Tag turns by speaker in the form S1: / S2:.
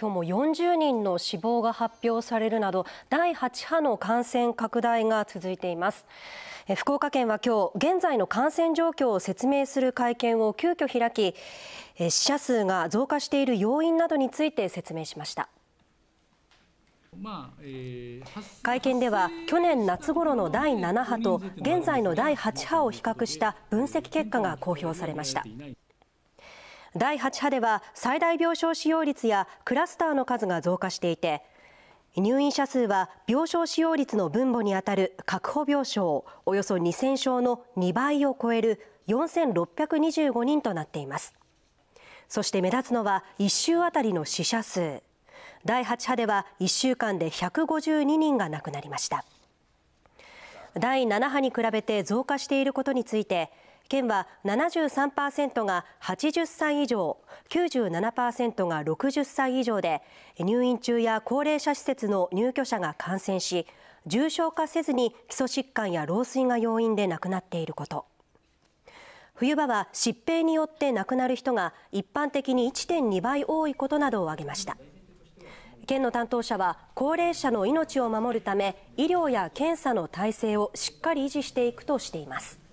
S1: 今日も40人の死亡が発表されるなど第8波の感染拡大が続いています福岡県は今日現在の感染状況を説明する会見を急遽開き死者数が増加している要因などについて説明しました会見では去年夏頃の第7波と現在の第8波を比較した分析結果が公表されました。第8波では最大病床使用率やクラスターの数が増加していて入院者数は病床使用率の分母にあたる確保病床およそ2000床の2倍を超える4625人となっていますそして目立つのは1週あたりの死者数第8波では1週間で152人が亡くなりました第7波に比べて増加していることについて県は73%が80歳以上97%が60歳以上で入院中や高齢者施設の入居者が感染し重症化せずに基礎疾患や老衰が要因で亡くなっていること冬場は疾病によって亡くなる人が一般的に1.2倍多いことなどを挙げました県の担当者は高齢者の命を守るため医療や検査の体制をしっかり維持していくとしています